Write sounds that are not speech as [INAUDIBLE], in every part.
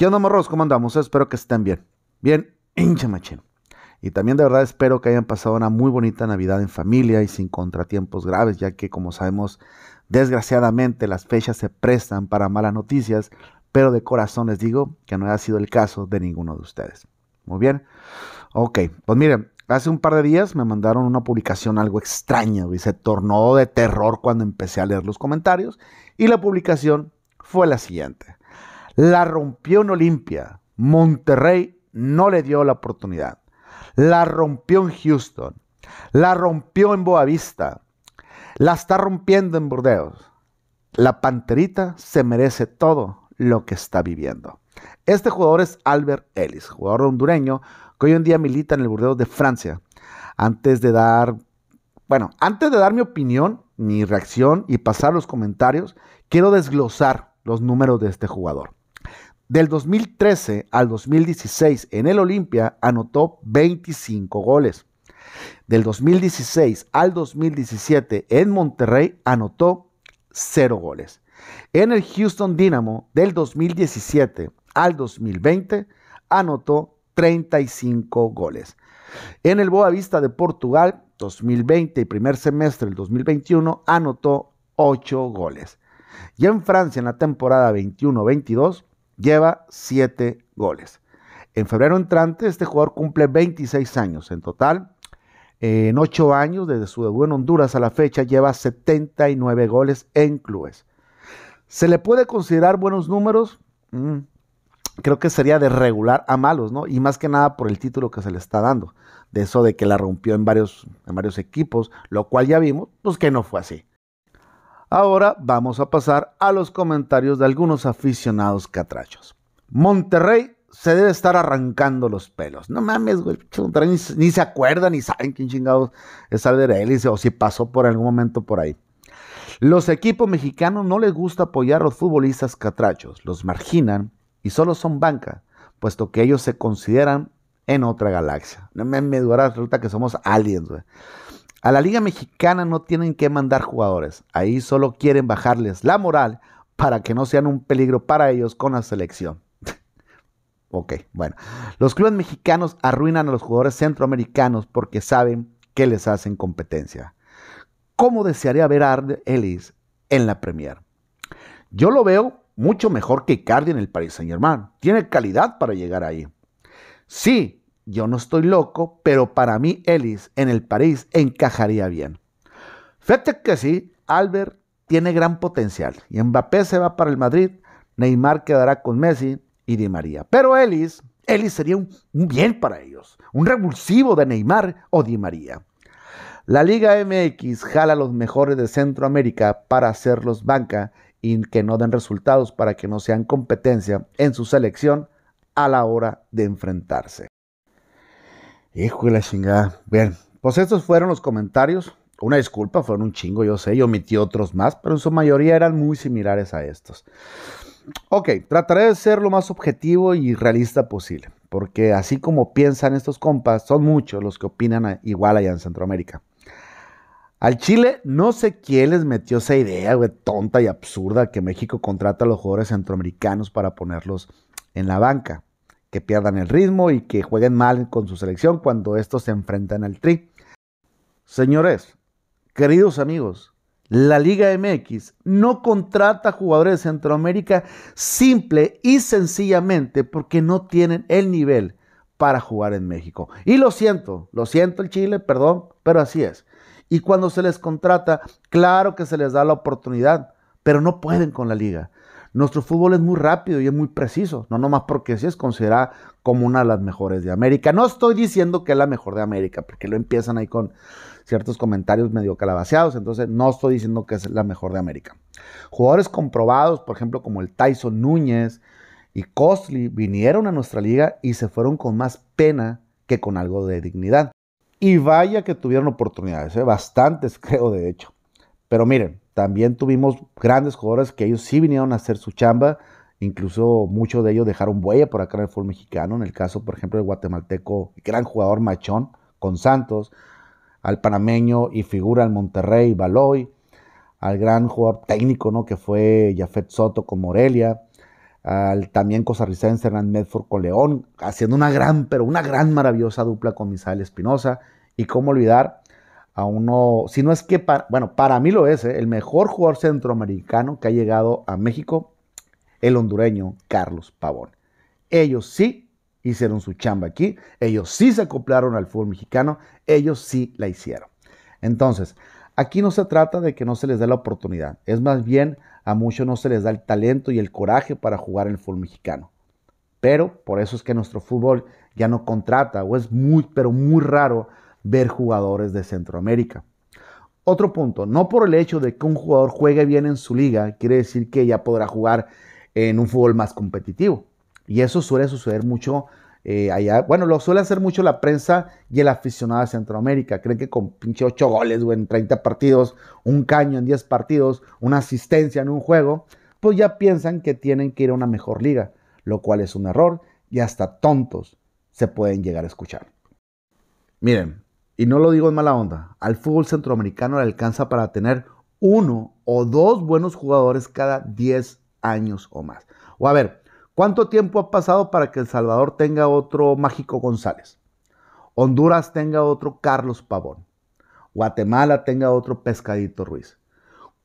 ¿Qué onda, morros? ¿Cómo andamos? Espero que estén bien. Bien, [CLEARS THROAT] hincha machín. Y también de verdad espero que hayan pasado una muy bonita Navidad en familia y sin contratiempos graves, ya que como sabemos, desgraciadamente las fechas se prestan para malas noticias, pero de corazón les digo que no ha sido el caso de ninguno de ustedes. Muy bien. Ok, pues miren, hace un par de días me mandaron una publicación algo extraña y se tornó de terror cuando empecé a leer los comentarios y la publicación fue la siguiente. La rompió en Olimpia. Monterrey no le dio la oportunidad. La rompió en Houston. La rompió en Boavista. La está rompiendo en Burdeos. La Panterita se merece todo lo que está viviendo. Este jugador es Albert Ellis, jugador hondureño que hoy en día milita en el Burdeos de Francia. Antes de dar, bueno, antes de dar mi opinión, mi reacción y pasar los comentarios, quiero desglosar los números de este jugador. Del 2013 al 2016 en el Olimpia anotó 25 goles. Del 2016 al 2017 en Monterrey anotó 0 goles. En el Houston Dynamo del 2017 al 2020 anotó 35 goles. En el Boavista de Portugal 2020 y primer semestre del 2021 anotó 8 goles. Y en Francia en la temporada 21-22 Lleva 7 goles. En febrero entrante, este jugador cumple 26 años en total. En 8 años, desde su debut en Honduras a la fecha, lleva 79 goles en clubes. ¿Se le puede considerar buenos números? Mm, creo que sería de regular a malos, ¿no? Y más que nada por el título que se le está dando. De eso de que la rompió en varios, en varios equipos, lo cual ya vimos, pues que no fue así. Ahora vamos a pasar a los comentarios de algunos aficionados catrachos. Monterrey se debe estar arrancando los pelos. No mames, güey. ni, se acuerdan ni saben quién chingados es Alder o si pasó por algún momento por ahí. Los equipos mexicanos no les gusta apoyar a los futbolistas catrachos, los marginan y solo son banca, puesto que ellos se consideran en otra galaxia. No me, me resulta que somos aliens, güey. A la Liga Mexicana no tienen que mandar jugadores, ahí solo quieren bajarles la moral para que no sean un peligro para ellos con la selección. [LAUGHS] ok, bueno. Los clubes mexicanos arruinan a los jugadores centroamericanos porque saben que les hacen competencia. ¿Cómo desearía ver a Arne Ellis en la Premier? Yo lo veo mucho mejor que Cardi en el Paris Saint-Germain. Tiene calidad para llegar ahí. Sí, yo no estoy loco, pero para mí Ellis en el París encajaría bien. Fíjate que sí, Albert tiene gran potencial y Mbappé se va para el Madrid, Neymar quedará con Messi y Di María. Pero Ellis, Ellis sería un, un bien para ellos, un revulsivo de Neymar o Di María. La Liga MX jala a los mejores de Centroamérica para hacerlos banca y que no den resultados para que no sean competencia en su selección a la hora de enfrentarse. Hijo de la chingada. Bien, pues estos fueron los comentarios. Una disculpa, fueron un chingo, yo sé, yo omití otros más, pero en su mayoría eran muy similares a estos. Ok, trataré de ser lo más objetivo y realista posible, porque así como piensan estos compas, son muchos los que opinan igual allá en Centroamérica. Al Chile, no sé quién les metió esa idea, güey, tonta y absurda, que México contrata a los jugadores centroamericanos para ponerlos en la banca que pierdan el ritmo y que jueguen mal con su selección cuando estos se enfrentan al tri. Señores, queridos amigos, la Liga MX no contrata jugadores de Centroamérica simple y sencillamente porque no tienen el nivel para jugar en México. Y lo siento, lo siento el Chile, perdón, pero así es. Y cuando se les contrata, claro que se les da la oportunidad, pero no pueden con la liga. Nuestro fútbol es muy rápido y es muy preciso, no nomás porque sí es considerada como una de las mejores de América. No estoy diciendo que es la mejor de América, porque lo empiezan ahí con ciertos comentarios medio calabaceados, entonces no estoy diciendo que es la mejor de América. Jugadores comprobados, por ejemplo, como el Tyson Núñez y Costly, vinieron a nuestra liga y se fueron con más pena que con algo de dignidad. Y vaya que tuvieron oportunidades, ¿eh? bastantes [LAUGHS] creo de hecho. Pero miren, también tuvimos grandes jugadores que ellos sí vinieron a hacer su chamba, incluso muchos de ellos dejaron huella por acá en el fútbol mexicano, en el caso, por ejemplo, del guatemalteco, gran jugador Machón, con Santos, al panameño y figura al Monterrey, Baloy, al gran jugador técnico, ¿no? Que fue Jafet Soto con Morelia, al también costarricense Hernán Medford con León, haciendo una gran, pero una gran maravillosa dupla con Misael Espinosa, y cómo olvidar a uno, si no es que, para, bueno, para mí lo es, ¿eh? el mejor jugador centroamericano que ha llegado a México, el hondureño Carlos Pavón. Ellos sí hicieron su chamba aquí, ellos sí se acoplaron al fútbol mexicano, ellos sí la hicieron. Entonces, aquí no se trata de que no se les dé la oportunidad, es más bien a muchos no se les da el talento y el coraje para jugar en el fútbol mexicano. Pero por eso es que nuestro fútbol ya no contrata o es muy, pero muy raro ver jugadores de Centroamérica. Otro punto, no por el hecho de que un jugador juegue bien en su liga, quiere decir que ya podrá jugar en un fútbol más competitivo. Y eso suele suceder mucho eh, allá. Bueno, lo suele hacer mucho la prensa y el aficionado de Centroamérica. Creen que con pinche 8 goles, o en 30 partidos, un caño en 10 partidos, una asistencia en un juego, pues ya piensan que tienen que ir a una mejor liga, lo cual es un error y hasta tontos se pueden llegar a escuchar. Miren, y no lo digo en mala onda, al fútbol centroamericano le alcanza para tener uno o dos buenos jugadores cada 10 años o más. O a ver, ¿cuánto tiempo ha pasado para que El Salvador tenga otro Mágico González? Honduras tenga otro Carlos Pavón. Guatemala tenga otro Pescadito Ruiz.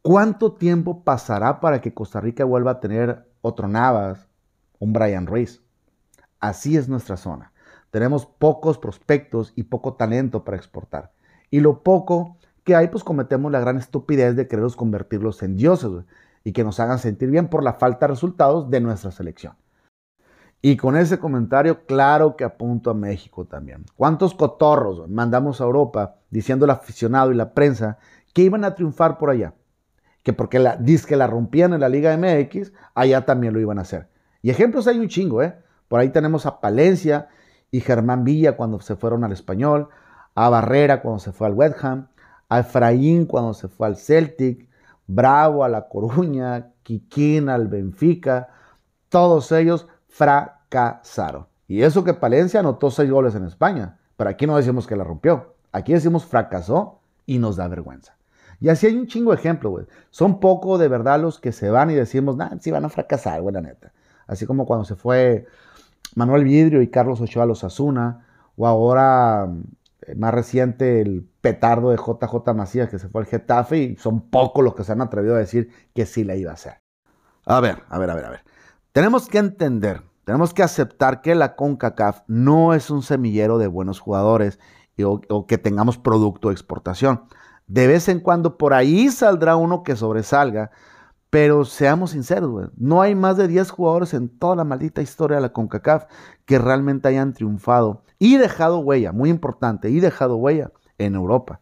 ¿Cuánto tiempo pasará para que Costa Rica vuelva a tener otro Navas, un Brian Ruiz? Así es nuestra zona. Tenemos pocos prospectos y poco talento para exportar. Y lo poco que hay, pues cometemos la gran estupidez de quererlos convertirlos en dioses y que nos hagan sentir bien por la falta de resultados de nuestra selección. Y con ese comentario, claro que apunto a México también. ¿Cuántos cotorros mandamos a Europa diciendo el aficionado y la prensa que iban a triunfar por allá? Que porque la, que la rompían en la Liga MX, allá también lo iban a hacer. Y ejemplos hay un chingo, ¿eh? Por ahí tenemos a Palencia, y Germán Villa cuando se fueron al español, a Barrera cuando se fue al West Ham, a Efraín cuando se fue al Celtic, Bravo a La Coruña, Quiquín al Benfica, todos ellos fracasaron. Y eso que Palencia anotó seis goles en España, pero aquí no decimos que la rompió, aquí decimos fracasó y nos da vergüenza. Y así hay un chingo de ejemplo, güey. Son poco de verdad los que se van y decimos, nah, sí van a fracasar, güey, la neta. Así como cuando se fue Manuel Vidrio y Carlos Ochoa los Asuna, o ahora eh, más reciente el petardo de JJ Macías que se fue al Getafe y son pocos los que se han atrevido a decir que sí la iba a hacer. A ver, a ver, a ver, a ver. Tenemos que entender, tenemos que aceptar que la CONCACAF no es un semillero de buenos jugadores y, o, que tengamos producto de exportación. De vez en cuando por ahí saldrá uno que sobresalga, pero seamos sinceros, No hay más de 10 jugadores en toda la maldita historia de la CONCACAF que realmente hayan triunfado y dejado huella, muy importante, y dejado huella en Europa.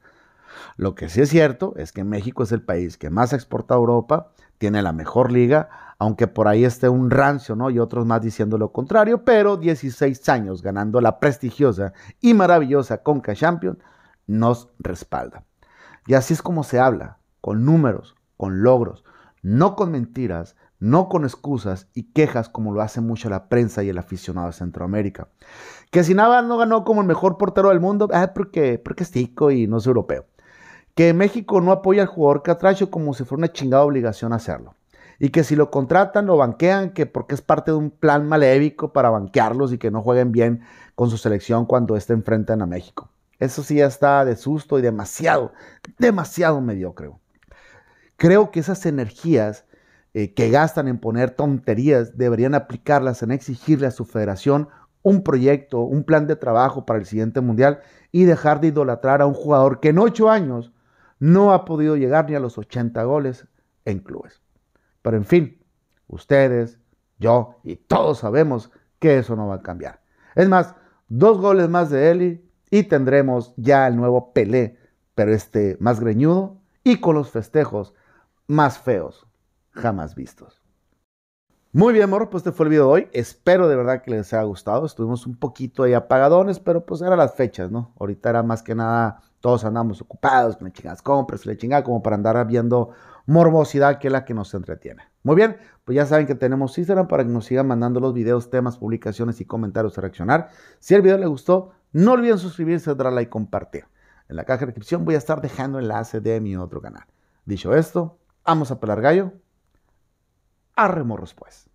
Lo que sí es cierto es que México es el país que más exporta a Europa, tiene la mejor liga, aunque por ahí esté un rancio, ¿no? Y otros más diciendo lo contrario, pero 16 años ganando la prestigiosa y maravillosa Conca Champions nos respalda. Y así es como se habla, con números, con logros, no con mentiras, no con excusas y quejas como lo hace mucho la prensa y el aficionado de Centroamérica. Que si nada no ganó como el mejor portero del mundo, ah, porque, porque es tico y no es europeo. Que México no apoya al jugador Catracho como si fuera una chingada obligación hacerlo. Y que si lo contratan, lo banquean, que porque es parte de un plan malévico para banquearlos y que no jueguen bien con su selección cuando éste enfrentan a México. Eso sí ya está de susto y demasiado, demasiado mediocre. Creo que esas energías eh, que gastan en poner tonterías deberían aplicarlas en exigirle a su federación un proyecto, un plan de trabajo para el siguiente mundial y dejar de idolatrar a un jugador que en ocho años no ha podido llegar ni a los 80 goles en clubes. Pero en fin, ustedes, yo y todos sabemos que eso no va a cambiar. Es más, dos goles más de Eli y tendremos ya el nuevo Pelé, pero este más greñudo y con los festejos más feos jamás vistos. Muy bien, amor, pues este fue el video de hoy. Espero de verdad que les haya gustado. Estuvimos un poquito ahí apagadones, pero pues eran las fechas, ¿no? Ahorita era más que nada, todos andamos ocupados con las compras le la como para andar viendo morbosidad que es la que nos entretiene. Muy bien, pues ya saben que tenemos Instagram para que nos sigan mandando los videos, temas, publicaciones y comentarios a reaccionar. Si el video les gustó, no olviden suscribirse, darle like y compartir. En la caja de descripción voy a estar dejando enlace de mi otro canal. Dicho esto, Vamos a pelar gallo. a remorros pues.